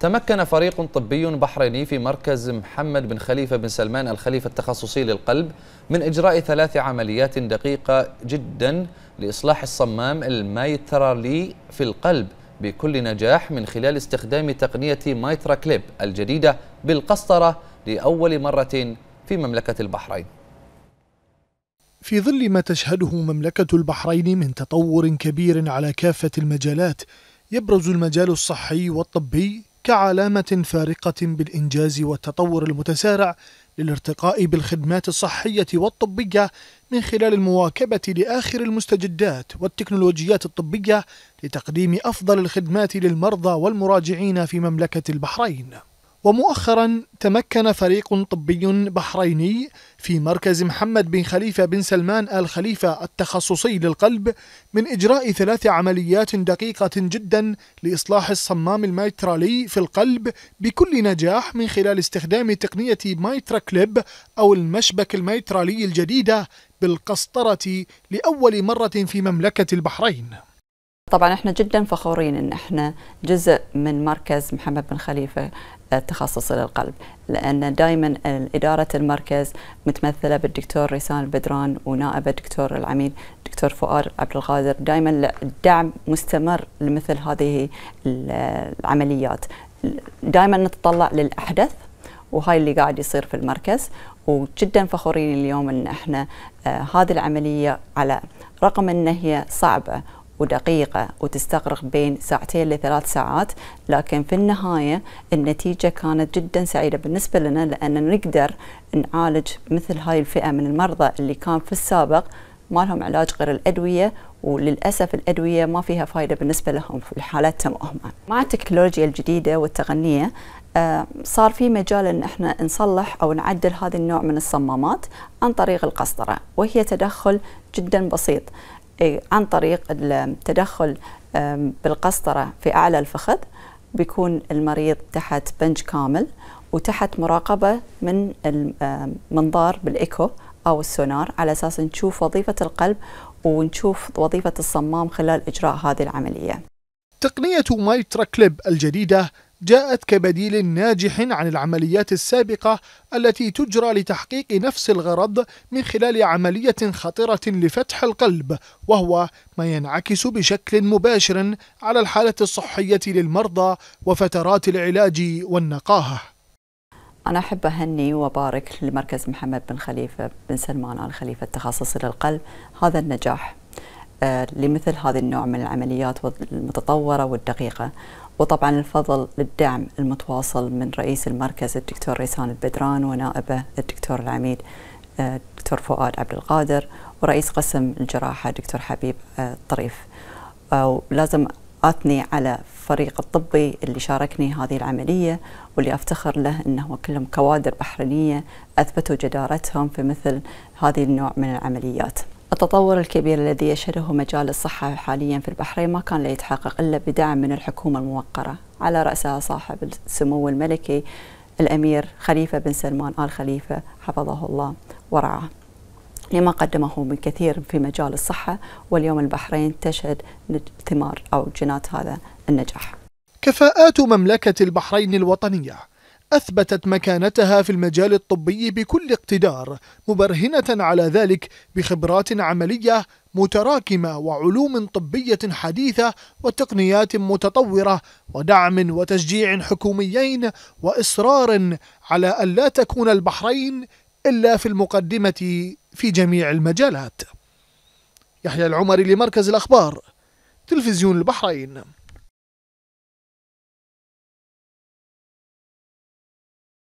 تمكن فريق طبي بحريني في مركز محمد بن خليفة بن سلمان الخليفة التخصصي للقلب من إجراء ثلاث عمليات دقيقة جدا لإصلاح الصمام الميترالي في القلب بكل نجاح من خلال استخدام تقنية مايترا كليب الجديدة بالقسطرة لأول مرة في مملكة البحرين في ظل ما تشهده مملكة البحرين من تطور كبير على كافة المجالات يبرز المجال الصحي والطبي كعلامة فارقة بالإنجاز والتطور المتسارع للارتقاء بالخدمات الصحية والطبية من خلال المواكبة لآخر المستجدات والتكنولوجيات الطبية لتقديم أفضل الخدمات للمرضى والمراجعين في مملكة البحرين ومؤخرا تمكن فريق طبي بحريني في مركز محمد بن خليفة بن سلمان آل خليفة التخصصي للقلب من إجراء ثلاث عمليات دقيقة جدا لإصلاح الصمام الميترالي في القلب بكل نجاح من خلال استخدام تقنية مايترا كليب أو المشبك الميترالي الجديدة بالقسطرة لأول مرة في مملكة البحرين طبعا احنا جدا فخورين ان احنا جزء من مركز محمد بن خليفه التخصصي للقلب لان دائما اداره المركز متمثله بالدكتور ريسان البدران ونائبه الدكتور العميد الدكتور فؤاد عبد القادر دائما الدعم مستمر لمثل هذه العمليات دائما نتطلع للاحدث وهاي اللي قاعد يصير في المركز وجدا فخورين اليوم ان احنا آه، هذه العمليه على رغم ان هي صعبه ودقيقة وتستغرق بين ساعتين لثلاث ساعات لكن في النهاية النتيجة كانت جدا سعيدة بالنسبة لنا لأن نقدر نعالج مثل هاي الفئة من المرضى اللي كان في السابق ما لهم علاج غير الأدوية وللأسف الأدوية ما فيها فايدة بالنسبة لهم في الحالات تمؤهمة مع التكنولوجيا الجديدة والتغنية آه، صار في مجال ان احنا نصلح او نعدل هذا النوع من الصمامات عن طريق القسطره وهي تدخل جدا بسيط إيه، عن طريق التدخل بالقسطرة في أعلى الفخذ بيكون المريض تحت بنج كامل وتحت مراقبة من المنظار بالإيكو أو السونار على أساس نشوف وظيفة القلب ونشوف وظيفة الصمام خلال إجراء هذه العملية تقنية مايترا كليب الجديدة جاءت كبديل ناجح عن العمليات السابقة التي تجرى لتحقيق نفس الغرض من خلال عملية خطرة لفتح القلب وهو ما ينعكس بشكل مباشر على الحالة الصحية للمرضى وفترات العلاج والنقاهة أنا أحب أهني وأبارك لمركز محمد بن خليفة بن سلمان آل خليفة التخصصي للقلب هذا النجاح آه، لمثل هذا النوع من العمليات المتطورة والدقيقة وطبعا الفضل للدعم المتواصل من رئيس المركز الدكتور ريسان البدران ونائبه الدكتور العميد آه، الدكتور فؤاد عبد القادر ورئيس قسم الجراحة دكتور حبيب الطريف آه، ولازم أثني على الفريق الطبي اللي شاركني هذه العملية واللي أفتخر له أنه كلهم كوادر بحرينية أثبتوا جدارتهم في مثل هذه النوع من العمليات التطور الكبير الذي يشهده مجال الصحة حاليا في البحرين ما كان ليتحقق إلا بدعم من الحكومة الموقرة على رأسها صاحب السمو الملكي الأمير خليفة بن سلمان آل خليفة حفظه الله ورعاه لما قدمه من كثير في مجال الصحة واليوم البحرين تشهد ثمار أو جنات هذا النجاح كفاءات مملكة البحرين الوطنية أثبتت مكانتها في المجال الطبي بكل اقتدار مبرهنة على ذلك بخبرات عملية متراكمة وعلوم طبية حديثة وتقنيات متطورة ودعم وتشجيع حكوميين وإصرار على أن لا تكون البحرين إلا في المقدمة في جميع المجالات يحيى العمري لمركز الأخبار تلفزيون البحرين